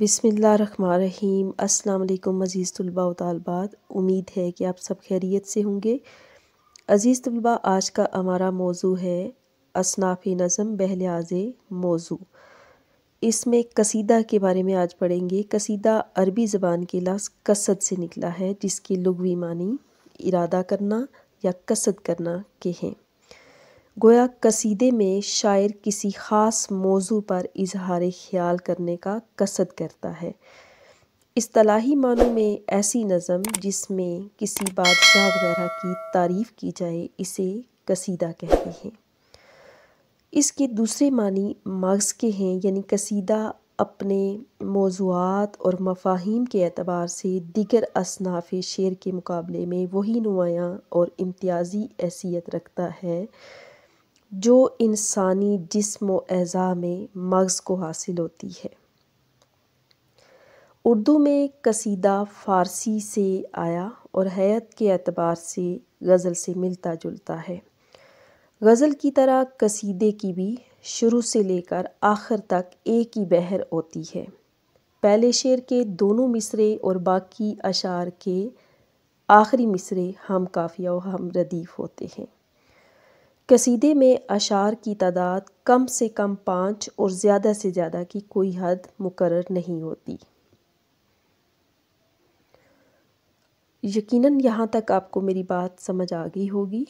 बिसमीम् अल्लाम अज़ीज़ तलबा वालबात उम्मीद है कि आप सब खैरियत से होंगे अज़ीज़ तलबा आज का हमारा मौजू है असनाफ़ नज़म बहलियाज मौजू इसमें कसीदा के बारे में आज पढ़ेंगे कसीदा अरबी ज़बान के लाज कसद से निकला है जिसकी लगवी मानी इरादा करना या कसद करना के हैं गोया कसीदे में शायर किसी ख़ास मौजू पर इज़हार ख़्याल करने का क़सद करता है इस तलाही मानों में ऐसी नज़म जिसमें किसी बादशाह वगैरह की तारीफ़ की जाए इसे कसीदा कहते हैं इसके दूसरे मानी मग़ज़ के हैं यानी कसीदा अपने मौजूद और मफाहिम के अतबार से दिगर असनाफ शेर के मुकाबले में वही नुमायाँ और इम्तियाजी हैसियत रखता है जो इंसानी जिसम व अज़ा में मग़ज़ को हासिल होती है उर्दू में कसीदा फ़ारसी से आया और हैत के अतबार से गज़ल से मिलता जुलता है गज़ल की तरह कसीदे की भी शुरू से लेकर आखिर तक एक ही बहर होती है पहले शेर के दोनों मिसरे और बाकी अशार के आखिरी मिसरे हम काफिया और हम रदीफ़ होते हैं कसीदे में अशार की तादाद कम से कम पाँच और ज़्यादा से ज़्यादा की कोई हद मुकर नहीं होती यकीनन यहाँ तक आपको मेरी बात समझ आ गई होगी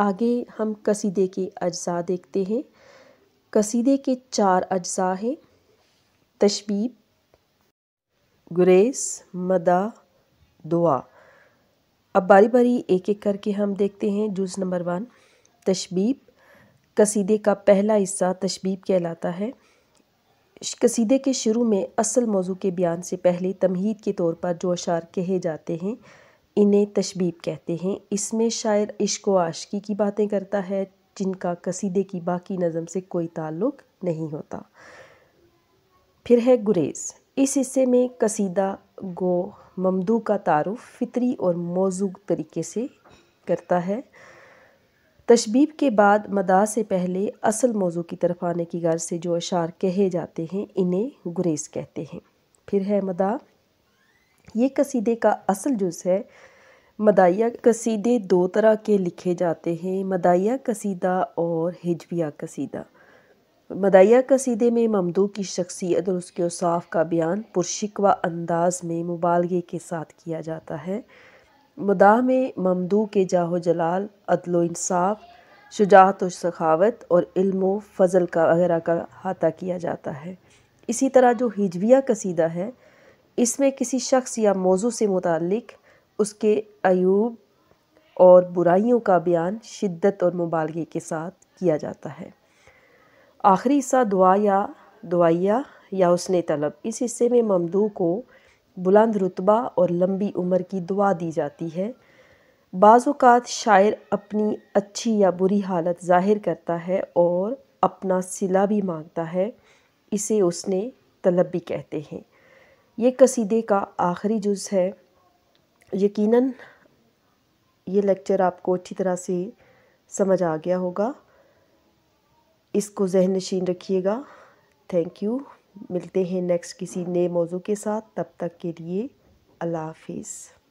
आगे हम कसीदे के अज्जा देखते हैं कसीदे के चार अज्जा हैं तशबीब गुरेस मदा दुआ अब बारी बारी एक एक करके हम देखते हैं जूस नंबर वन तशबीब कसीदे का पहला हिस्सा तशबीब कहलाता है कसीदे के शुरू में असल मौजू के बयान से पहले तमहीद के तौर पर जो अशार कहे जाते हैं इन्हें तशबीब कहते हैं इसमें शायर इश्क आशकी की बातें करता है जिनका कसीदे की बाकी नज़म से कोई ताल्लुक़ नहीं होता फिर है गुरेज़ इस हिस्से में कसीदा गो ममदू का तारफ़ फ़ितरी और मौजूद तरीके से करता है तशबीब के बाद मदा से पहले असल मौजू की तरफ आने की गर्ज से जो अशार कहे जाते हैं इन्हें गुरेज कहते हैं फिर है मदा ये कसीदे का असल जुज़ है मदाया कसीदे दो तरह के लिखे जाते हैं मदाया कसीदा और हिजविया कसीदा मदाया कसीदे में ममदू की शख्सियत और उसके उसाफ का बयान पुरशिकवा अंदाज में मुबालगे के साथ किया जाता है मुदा में ममदू के जाहो जलाल अदलो इंसाफ शुजात और सखावत और इल्मो फ़ज़ल का वगैरह का अहाता किया जाता है इसी तरह जो हिजविया कसीदा है इसमें किसी शख्स या मौजू से मुतलक उसके अयूब और बुराइयों का बयान शिद्दत और मुबालगे के साथ किया जाता है आखिरी हिस्सा दुआ या दुआया या उसने तलब इस हिस्से में ममदू को बुलंद रुतबा और लंबी उम्र की दुआ दी जाती है बाज़ात शायर अपनी अच्छी या बुरी हालत ज़ाहिर करता है और अपना सिला भी मांगता है इसे उसने तलब भी कहते हैं ये कसीदे का आखिरी जुज़ है यकीनन ये लेक्चर आपको अच्छी तरह से समझ आ गया होगा इसको जहन नशीन रखिएगा थैंक यू मिलते हैं नेक्स्ट किसी नए मौजू के साथ तब तक के लिए अल्लाह हाफिज़